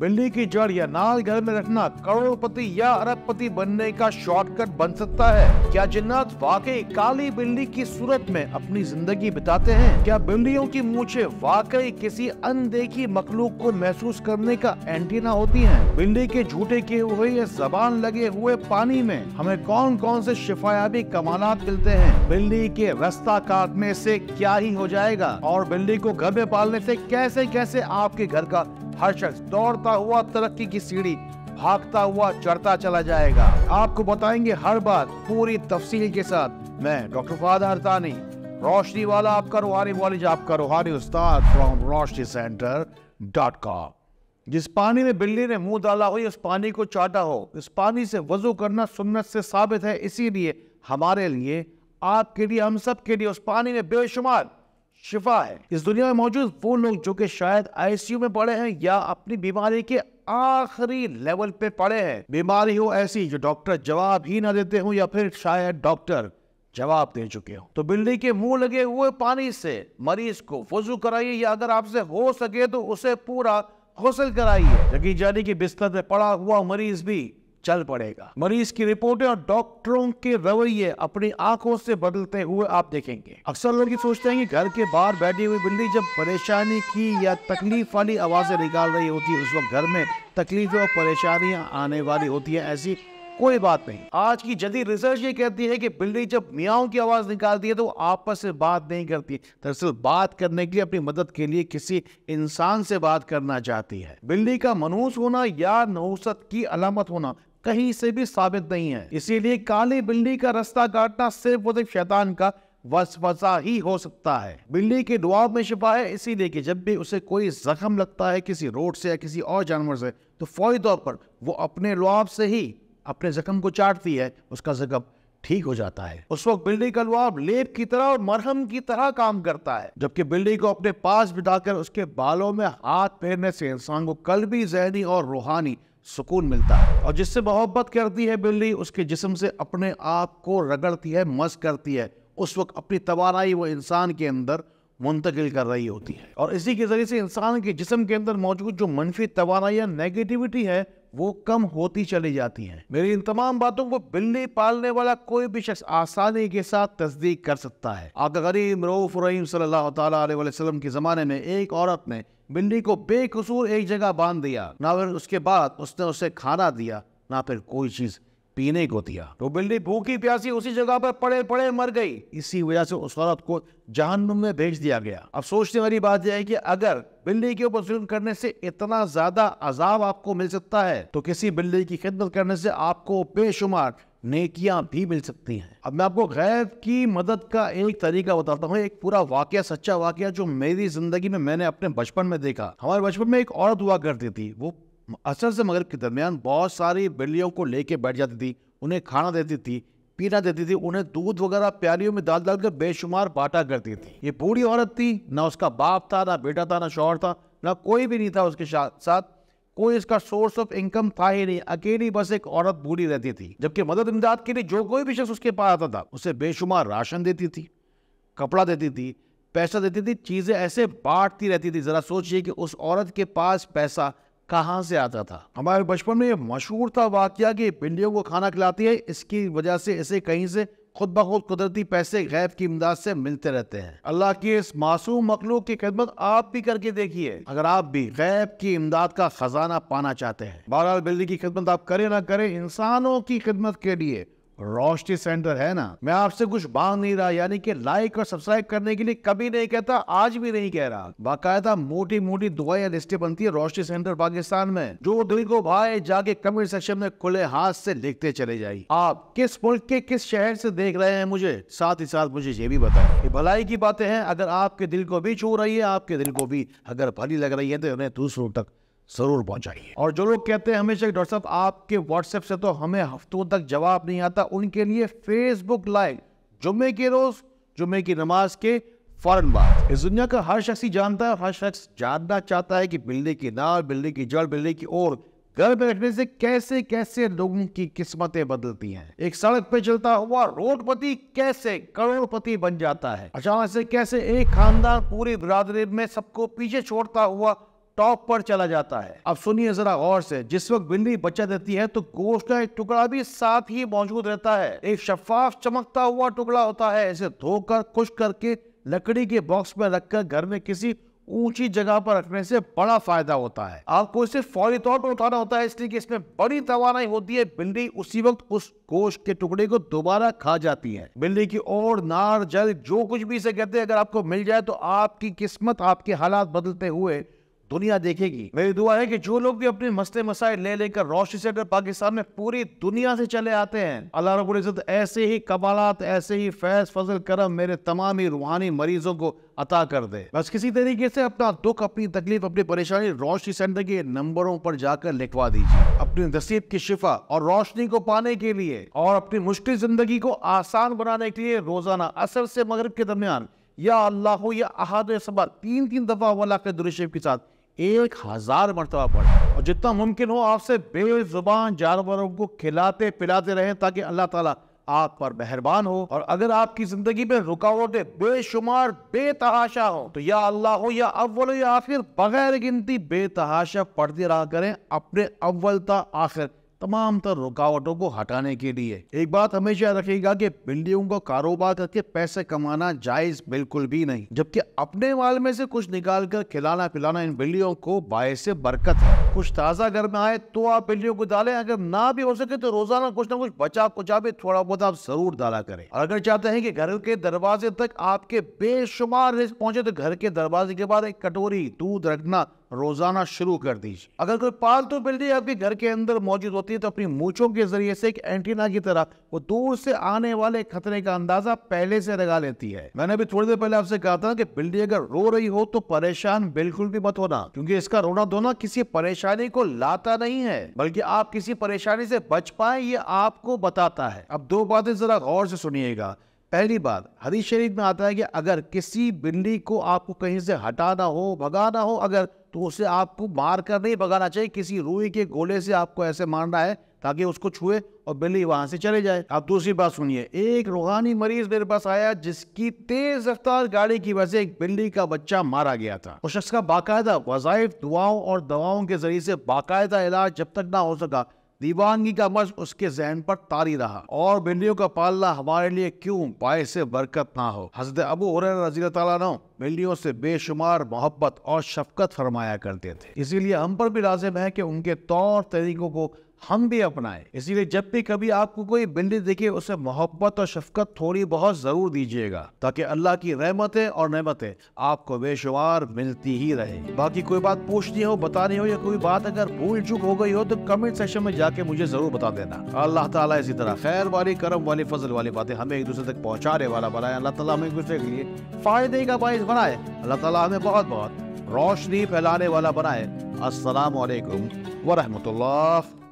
बिल्ली की जड़ या नाल घर में रखना करोड़पति या अरबपति बनने का शॉर्टकट बन सकता है क्या जिन्नात वाकई काली बिल्ली की सूरत में अपनी जिंदगी बिताते हैं क्या बिल्लियों की मूछे वाकई किसी अनदेखी मखलूक को महसूस करने का एंटीना होती हैं? बिल्ली के झूठे किए हुए या जबान लगे हुए पानी में हमें कौन कौन से शिफायाबी कमालत मिलते हैं बिल्ली के रास्ता काटने ऐसी क्या ही हो जाएगा और बिल्ली को घर में पालने ऐसी कैसे कैसे आपके घर का हर शख्स दौड़ता हुआ तरक्की की सीढ़ी भागता हुआ चढ़ता चला जाएगा आपको बताएंगे हर बात पूरी तफसील के साथ मैं डॉक्टर फाद हरतानी रोशनी वाला आपका रूहानी कॉलेज आपका रूहानी उस्ताद फ्रॉम रोशनी सेंटर डॉट कॉम जिस पानी में बिल्ली ने मुंह डाला हो उस पानी को चाटा हो इस पानी से वजू करना सुन्नत से साबित है इसीलिए हमारे लिए आपके लिए हम सब के लिए उस पानी में बेशुमार शिफा है इस दुनिया में मौजूद वो लोग जो कि शायद आईसीयू में पड़े हैं या अपनी बीमारी के आखिरी लेवल पे पड़े हैं बीमारी हो ऐसी जो डॉक्टर जवाब ही ना देते हो या फिर शायद डॉक्टर जवाब दे चुके हो तो बिल्ली के मुंह लगे हुए पानी से मरीज को वजू कराइए या अगर आपसे हो सके तो उसे पूरा हौसल कराइए जगी जानी के बिस्तर में पड़ा हुआ मरीज भी चल पड़ेगा मरीज की रिपोर्टें और डॉक्टरों के रवैये अपनी आंखों से बदलते हुए आप देखेंगे अक्सर लोग ये सोचते हैं कि घर के बाहर बैठी हुई बिल्ली जब परेशानी की या तकलीफ वाली आवाजें निकाल रही होती है उस वक्त घर में तकलीफें और परेशानियां आने वाली होती है ऐसी कोई बात नहीं आज की जदी रिसर्च ये कहती है कि बिल्ली जब मियाओं की आवाज़ निकालती है तो आपस में बात नहीं करती दरअसल बात करने के लिए अपनी मदद के लिए किसी इंसान से बात करना चाहती है बिल्ली का मनूस होना या नहुसत की अलामत होना कहीं से भी साबित नहीं है इसीलिए काली बिल्ली का रास्ता काटना सिर्फ और शैतान का वसवसा ही हो सकता है बिल्ली के दुआ में छिपा है इसीलिए कि जब भी उसे कोई जख्म लगता है किसी रोड से या किसी और जानवर से तो फौरी तौर पर वो अपने लुआब से ही अपने जख्म को चाटती है उसका जख्म ठीक हो जाता है उस वक्त बिल्ली का लुआब लेप की तरह और मरहम की तरह काम करता है जबकि बिल्ली को अपने पास बिठाकर उसके बालों में हाथ फेरने से इंसान को कल भी जहनी और रूहानी सुकून मिलता है और जिससे मोहब्बत करती है बिल्ली उसके जिसम से अपने आप को रगड़ती है मस करती है उस वक्त अपनी तोानाई वो इंसान के अंदर मुंतकिल कर रही होती है और इसी के ज़रिए से इंसान के जिसम के अंदर मौजूद जो मनफी तोानाई या नेगेटिविटी है वो कम होती चली जाती हैं मेरी इन तमाम बातों को बिल्ली पालने वाला कोई भी शख्स आसानी के साथ तस्दीक कर सकता है आगे गरीब रऊफ़ रहीम सल्लल्लाहु अलैहि वसल्लम के ज़माने में एक औरत ने बिल्ली को बेकसूर एक जगह बांध दिया ना फिर उसके बाद उसने उसे खाना दिया ना फिर कोई चीज पीने को दिया तो बिल्ली भूखी प्यासी उसी जगह पर पड़े पड़े मर गई इसी वजह से उस औरत को जहनुम में भेज दिया गया अब सोचने वाली बात यह है कि अगर बिल्ली के ऊपर जुल्म करने से इतना ज्यादा अजाब आपको मिल सकता है तो किसी बिल्ली की खिदमत करने से आपको बेशुमार नेकियां भी मिल सकती हैं अब मैं आपको गैब की मदद का एक तरीका बताता हूँ एक पूरा वाक्य सच्चा वाक्य जो मेरी जिंदगी में मैंने अपने बचपन में देखा हमारे बचपन में एक औरत हुआ करती थी वो असर से मगरब के दरमियान बहुत सारी बिल्लियों को लेके बैठ जाती थी उन्हें खाना देती थी पीना देती थी उन्हें दूध वगैरह प्यारियों में डाल डाल कर बेशुमार बांटा करती थी ये बूढ़ी औरत थी ना उसका बाप था ना बेटा था ना शौहर था ना कोई भी नहीं था उसके साथ कोई इसका सोर्स ऑफ इनकम था ही नहीं अकेली बस एक औरत बूढ़ी रहती थी जबकि मदद इमदाद के लिए जो कोई भी शख्स उसके पास आता था उसे बेशुमार राशन देती थी कपड़ा देती थी पैसा देती थी चीज़ें ऐसे बांटती रहती थी ज़रा सोचिए कि उस औरत के पास पैसा कहाँ से आता था हमारे बचपन में ये मशहूर था वाक्य कि पिंडियों को खाना खिलाती है इसकी वजह से इसे कहीं से खुद ब खुद कुदरती पैसे गैब की इमदाद से मिलते रहते हैं अल्लाह की इस मासूम मखलूक की खिदमत आप भी करके देखिए अगर आप भी गैब की इमदाद का खजाना पाना चाहते हैं बहरहाल बिल्ली की खिदमत आप करें ना करें इंसानों की खिदमत के लिए रोशनी सेंटर है ना मैं आपसे कुछ मांग नहीं रहा यानी कि लाइक और सब्सक्राइब करने के लिए कभी नहीं कहता आज भी नहीं कह रहा बाकायदा मोटी मोटी दुआया लिस्टें बनती है रोशनी सेंटर पाकिस्तान में जो दिल को भाई जाके कमेंट सेक्शन में खुले हाथ से लिखते चले जाए आप किस मुल्क के किस शहर से देख रहे हैं मुझे साथ ही साथ मुझे ये भी बताए ये भलाई की बातें हैं अगर आपके दिल को भी छू रही है आपके दिल को भी अगर भली लग रही है तो उन्हें दूसरों तक जरूर पहुंचाइए और जो लोग कहते हैं हमेशा डॉक्टर साहब आपके व्हाट्सएप से तो हमें हफ्तों तक जवाब नहीं आता उनके लिए फेसबुक लाइव जुम्मे के रोज जुम्मे की नमाज के फौरन बाद इस दुनिया का हर शख्स ही जानता है हर शख्स जानना चाहता है कि बिल्ली की नाल बिल्ली की जड़ बिल्ली की ओर घर में रखने से कैसे कैसे लोगों की किस्मतें बदलती हैं एक सड़क पे चलता हुआ रोडपति कैसे करोड़पति बन जाता है अचानक से कैसे एक खानदान पूरी बिरादरी में सबको पीछे छोड़ता हुआ टॉप पर चला जाता है अब सुनिए जरा गौर से जिस वक्त बिल्ली बच्चा देती है तो गोश्त का एक टुकड़ा भी साथ ही मौजूद रहता है एक शफाफ चमकता हुआ टुकड़ा होता है इसे धोकर खुश करके लकड़ी के बॉक्स में रखकर घर में किसी ऊंची जगह पर रखने से बड़ा फायदा होता है आपको इसे फौरी तौर पर उठाना होता है इसलिए कि इसमें बड़ी तवानाई होती है बिल्ली उसी वक्त उस गोश्त के टुकड़े को दोबारा खा जाती है बिल्ली की ओर नार जल जो कुछ भी इसे कहते हैं अगर आपको मिल जाए तो आपकी किस्मत आपके हालात बदलते हुए दुनिया देखेगी मेरी दुआ है कि जो लोग भी अपने मसले मसाइल ले लेकर रोशनी से अगर पाकिस्तान में पूरी दुनिया से चले आते हैं अल्लाह रबुल्जत ऐसे ही कमालत ऐसे ही फैज फजल करम मेरे तमाम ही रूहानी मरीजों को अता कर दे बस किसी तरीके से अपना दुख अपनी तकलीफ अपनी परेशानी रोशनी सेंटर के नंबरों पर जाकर लिखवा दीजिए अपनी नसीब की शिफा और रोशनी को पाने के लिए और अपनी मुश्किल जिंदगी को आसान बनाने के लिए रोजाना असर से मगरब के दरमियान या अल्लाह या अहद सबा तीन तीन दफा वाला के दुरुशेफ के साथ एक हज़ार मरतबा पढ़ें और जितना मुमकिन हो आपसे बेजुबान जानवरों को खिलाते पिलाते रहें ताकि अल्लाह ताला आप पर मेहरबान हो और अगर आपकी जिंदगी में रुकावटें बेशुमार बेतहाशा हो तो या अल्लाह हो या अव्वल या आखिर बगैर गिनती बेतहाशा पढ़ते रहा करें अपने अव्वल तक आखिर तमाम तर रुकावटों को हटाने के लिए एक बात हमेशा रखेगा कि बिल्डियों का कारोबार करके पैसे कमाना जायज बिल्कुल भी नहीं जबकि अपने माल में से कुछ निकाल कर खिलाना पिलाना इन बिल्डियों को बाय से बरकत है कुछ ताज़ा घर में आए तो आप बिल्डियों को डालें अगर ना भी हो सके तो रोजाना कुछ ना कुछ बचा कुचा भी थोड़ा बहुत आप जरूर डाला करें और अगर चाहते हैं कि घर के दरवाजे तक आपके बेशुमार रिस्क पहुंचे तो घर के दरवाजे के बाद एक कटोरी दूध रखना रोज़ाना शुरू कर दीजिए अगर कोई पालतू तो बिल्ली आपके घर के अंदर मौजूद होती है तो अपनी मूछों के ज़रिए से एक एंटीना की तरह वो दूर से आने वाले खतरे का अंदाज़ा पहले से लगा लेती है मैंने भी थोड़ी देर पहले आपसे कहा था कि बिल्ली अगर रो रही हो तो परेशान बिल्कुल भी मत होना क्योंकि इसका रोना धोना किसी परेशानी को लाता नहीं है बल्कि आप किसी परेशानी से बच पाए ये आपको बताता है अब दो बातें जरा गौर से सुनिएगा पहली बात हरी शरीफ में आता है कि अगर किसी बिल्ली को आपको कहीं से हटाना हो भगाना हो अगर तो उसे आपको मार कर नहीं भगाना चाहिए किसी रूई के गोले से आपको ऐसे मारना है ताकि उसको छुए और बिल्ली वहां से चले जाए आप दूसरी बात सुनिए एक रूहानी मरीज मेरे पास आया जिसकी तेज रफ्तार गाड़ी की वजह से एक बिल्ली का बच्चा मारा गया था उस शख्स का बाकायदा वजायफ दुआओं और दवाओं के जरिए से बाकायदा इलाज जब तक ना हो सका दीवानगी का मर्ज उसके जहन पर तारी रहा और बिल्लियों का पालना हमारे लिए क्यों पाए से बरकत ना हो हजरत अबू रजी तला बिल्लियों से बेशुमार मोहब्बत और शफकत फरमाया करते थे इसीलिए हम पर भी लाजिम है कि उनके तौर तरीकों को हम भी अपनाएं इसीलिए जब भी कभी आपको कोई बिल्ली देखे उसे मोहब्बत और शफकत थोड़ी बहुत ज़रूर दीजिएगा ताकि अल्लाह की रहमतें और नहमतें आपको बेशुमार मिलती ही रहे बाकी कोई बात पूछनी हो बतानी हो या कोई बात अगर भूल चुक हो गई हो तो कमेंट सेक्शन में जाके मुझे ज़रूर बता देना अल्लाह ताला इसी तरह खैर वाली करम वाली फजल वाली बातें हमें एक दूसरे तक पहुँचाने वाला बनाए अल्लाह तला हमें एक दूसरे के लिए फ़ायदे का बायस बनाए अल्लाह तला हमें बहुत बहुत रोशनी फैलाने वाला बनाए असलकम वरहमल